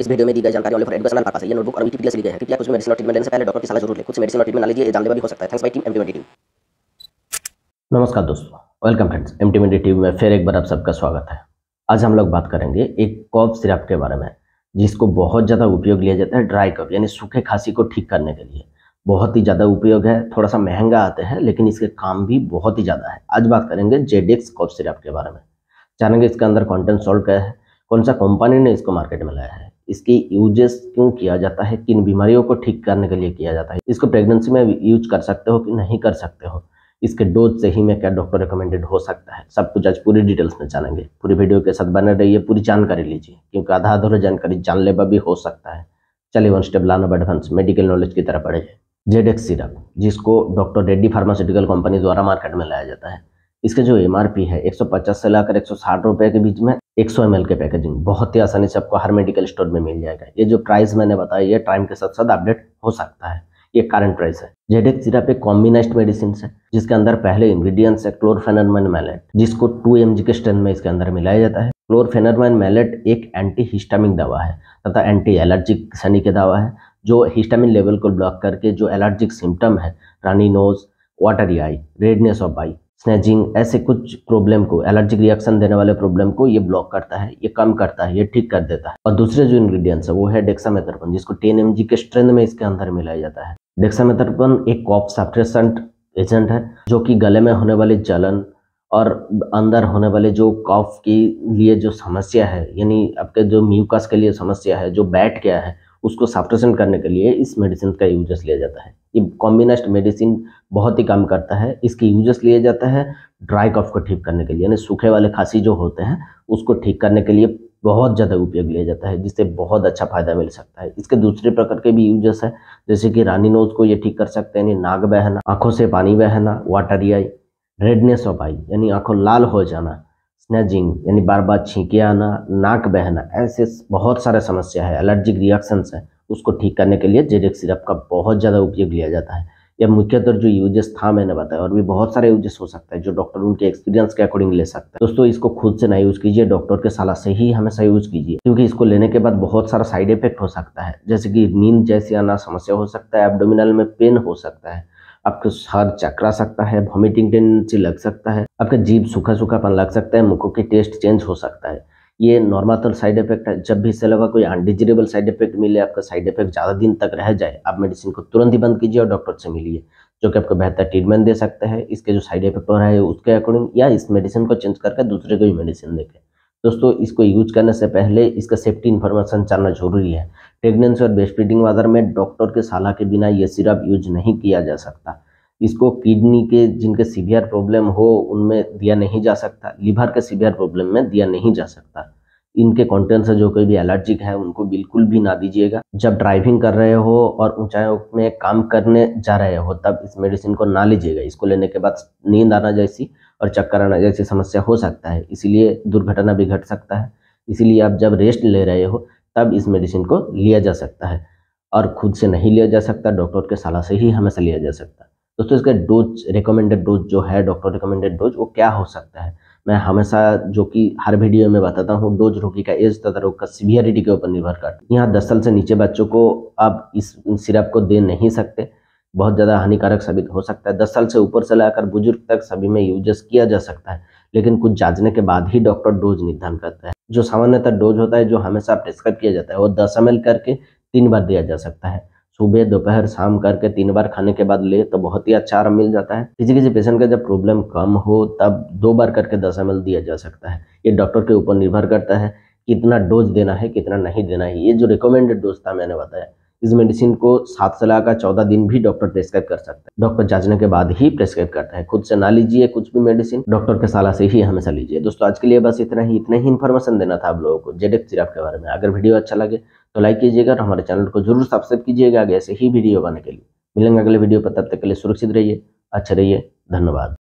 इस वीडियो में दी गई जानकारी ऑल फॉर एडुकेशनल पर्पस है ये नोटबुक और विकिपीडिया से ली गई है कृपया कुछ भी मेडिसिन और ट्रीटमेंट लेने से पहले डॉक्टर की सलाह जरूर ले कुछ मेडिसिन और ट्रीटमेंट ना लीजिए जानलेवा भी हो सकता है thanks by team MT team नमस्कार दोस्तों वेलकम फ्रेंड्स एम टी में फिर एक बार आप सबका स्वागत है आज हम लोग बात करेंगे एक कफ सिरप के बारे में जिसको बहुत ज़्यादा उपयोग लिया जाता है ड्राई कफ यानी सूखे खांसी को ठीक करने के लिए बहुत ही ज़्यादा उपयोग है थोड़ा सा महंगा आते हैं लेकिन इसके काम भी बहुत ही ज़्यादा है आज बात करेंगे जेडेक्स कफ सिरप के बारे में जानेंगे इसके अंदर कंटेंट सॉल्व क्या है कौन सा कंपनी ने इसको मार्केट में लाया है इसके यूजेस क्यों किया जाता है किन बीमारियों को ठीक करने के लिए किया जाता है इसको प्रेगनेंसी में यूज कर सकते हो कि नहीं कर सकते हो इसके डोज से ही मैं क्या डॉक्टर रिकमेंडेड हो सकता है सब कुछ आज पूरी डिटेल्स में जानेंगे पूरी वीडियो के साथ बने रहिए पूरी जानकारी लीजिए क्योंकि आधा अधूरा जानकारी जानलेवा भी हो सकता है चलिए वन स्टेप लान एडवांस मेडिकल नॉलेज की तरफ बढ़े जेडेक्स सिरप जिसको डॉक्टर रेड्डी फार्मास्यूटिकल कंपनी द्वारा मार्केट में लाया जाता है इसके जो एम है 150 से लाकर 160 रुपए के बीच में 100 एम के पैकेजिंग बहुत ही आसानी से आपको हर मेडिकल स्टोर में मिल जाएगा ये जो प्राइस मैंने बताया ये टाइम के साथ साथ अपडेट हो सकता है ये करंट प्राइस है जेडेक सिरप एक कॉम्बिनेस्ड मेडिसिन है जिसके अंदर पहले इंग्रेडिएंट्स है क्लोरफेनरमैन मैलेट जिसको टू एम के स्ट्रेंथ में इसके अंदर मिलाया जाता है क्लोरफेनरमैन मैलेट एक एंटी हिस्टामिक दवा है तथा एंटी एलर्जिक सनी की दवा है जो हिस्टामिन लेवल को ब्लॉक करके जो एलर्जिक सिम्टम है runny nose water eye redness of eye sneezing ऐसे कुछ प्रॉब्लम को एलर्जिक रिएक्शन देने वाले प्रॉब्लम को ये ब्लॉक करता है ये कम करता है ये ठीक कर देता है और दूसरे जो इंग्रेडिएंट्स है वो है डेक्सामेथरपन जिसको टेन एम के स्ट्रेंथ में इसके अंदर मिलाया जाता है डेक्सामेथरपन एक कॉप सप्रेसेंट एजेंट है जो कि गले में होने वाले जलन और अंदर होने वाले जो कॉफ के लिए जो समस्या है यानी आपके जो म्यूकस के लिए समस्या है जो बैठ गया है उसको साफ्टोसेंट करने के लिए इस मेडिसिन का यूजस लिया जाता है ये कॉम्बिनेस्ट मेडिसिन बहुत ही काम करता है इसके यूजस लिया जाता है ड्राई कफ को ठीक करने के लिए यानी सूखे वाले खांसी जो होते हैं उसको ठीक करने के लिए बहुत ज़्यादा उपयोग लिया जाता है जिससे बहुत अच्छा फायदा मिल सकता है इसके दूसरे प्रकार के भी यूजेस हैं जैसे कि रानी नोज को ये ठीक कर सकते हैं यानी नाग बहना आँखों से पानी बहना water eye redness of eye यानी आँखों लाल हो जाना स्नेजिंग यानी बार बार छींके आना नाक बहना ऐसे बहुत सारे समस्या है एलर्जिक रिएक्शंस है उसको ठीक करने के लिए जेडेक सिरप का बहुत ज़्यादा उपयोग लिया जाता है या मुख्यतः जो यूजेस था मैंने बताया और भी बहुत सारे यूजेस हो सकता है जो डॉक्टर उनके एक्सपीरियंस के अकॉर्डिंग ले सकते हैं दोस्तों इसको खुद से ना यूज़ कीजिए डॉक्टर के सलाह से ही हमेशा यूज़ कीजिए क्योंकि इसको लेने के बाद बहुत सारा साइड इफेक्ट हो सकता है जैसे कि नींद जैसी आना समस्या हो सकता है एबडोमिनल में पेन हो सकता है आपको सर चकरा सकता है वॉमिटिंग टेंडेंसी लग सकता है आपका जीव सूखा सूखापन लग सकता है मुखों की टेस्ट चेंज हो सकता है ये नॉर्मातल साइड इफेक्ट है जब भी इससे लगा कोई अनडिजरेबल साइड इफेक्ट मिले आपका साइड इफेक्ट ज़्यादा दिन तक रह जाए आप मेडिसिन को तुरंत ही बंद कीजिए और डॉक्टर से मिलिए जो कि आपको बेहतर ट्रीटमेंट दे सकते हैं इसके जो साइड इफेक्ट हो रहा है उसके अकॉर्डिंग या इस मेडिसिन को चेंज करके दूसरे को भी मेडिसिन देखें दोस्तों इसको यूज करने से पहले इसका सेफ्टी इन्फॉर्मेशन जानना जरूरी है प्रेगनेंसी और ब्रेस्ट फीडिंग वगैरह में डॉक्टर के सलाह के बिना ये सिरप यूज नहीं किया जा सकता इसको किडनी के जिनके सीवियर प्रॉब्लम हो उनमें दिया नहीं जा सकता लिवर के सीवियर प्रॉब्लम में दिया नहीं जा सकता इनके कंटेंट से जो कोई भी एलर्जिक है उनको बिल्कुल भी ना दीजिएगा जब ड्राइविंग कर रहे हो और ऊंचाइयों में काम करने जा रहे हो तब इस मेडिसिन को ना लीजिएगा इसको लेने के बाद नींद आना जैसी और चक्कर आना जैसी समस्या हो सकता है इसीलिए दुर्घटना भी घट सकता है इसीलिए आप जब रेस्ट ले रहे हो तब इस मेडिसिन को लिया जा सकता है और खुद से नहीं लिया जा सकता डॉक्टर के सलाह से ही हमेशा लिया जा सकता है दोस्तों इसका डोज रिकमेंडेड डोज जो है डॉक्टर रिकमेंडेड डोज वो क्या हो सकता है मैं हमेशा जो कि हर वीडियो में बताता हूँ डोज रोगी का एज तथा रोग का सीवियरिटी के ऊपर निर्भर करता है यहाँ दस साल से नीचे बच्चों को आप इस सिरप को दे नहीं सकते बहुत ज़्यादा हानिकारक साबित हो सकता है दस साल से ऊपर से लाकर बुजुर्ग तक सभी में यूजेस किया जा सकता है लेकिन कुछ जांचने के बाद ही डॉक्टर डोज निर्धारण करता है जो सामान्यतः डोज होता है जो हमेशा प्रेस्क्राइब किया जाता है वो दस एम करके तीन बार दिया जा सकता है सुबह दोपहर शाम करके तीन बार खाने के बाद ले तो बहुत ही अच्छा आराम मिल जाता है किसी किसी पेशेंट का जब प्रॉब्लम कम हो तब दो बार करके दस एम दिया जा सकता है ये डॉक्टर के ऊपर निर्भर करता है कितना डोज देना है कितना नहीं देना है ये जो रिकमेंडेड डोज था मैंने बताया इस मेडिसिन को सात से का चौदह दिन भी डॉक्टर प्रेस्क्राइब कर सकते हैं डॉक्टर जांचने के बाद ही प्रेस्क्राइब करते हैं खुद से ना लीजिए कुछ भी मेडिसिन डॉक्टर के सलाह से ही हमेशा लीजिए दोस्तों आज के लिए बस इतना ही इतना ही इन्फॉर्मेशन देना था आप लोगों को जेडेक सिराप के बारे में अगर वीडियो अच्छा लगे तो लाइक कीजिएगा और हमारे चैनल को जरूर सब्सक्राइब कीजिएगा ऐसे ही वीडियो बनाने के लिए मिलेंगे अगले वीडियो पर तब तक के लिए सुरक्षित रहिए अच्छे रहिए धन्यवाद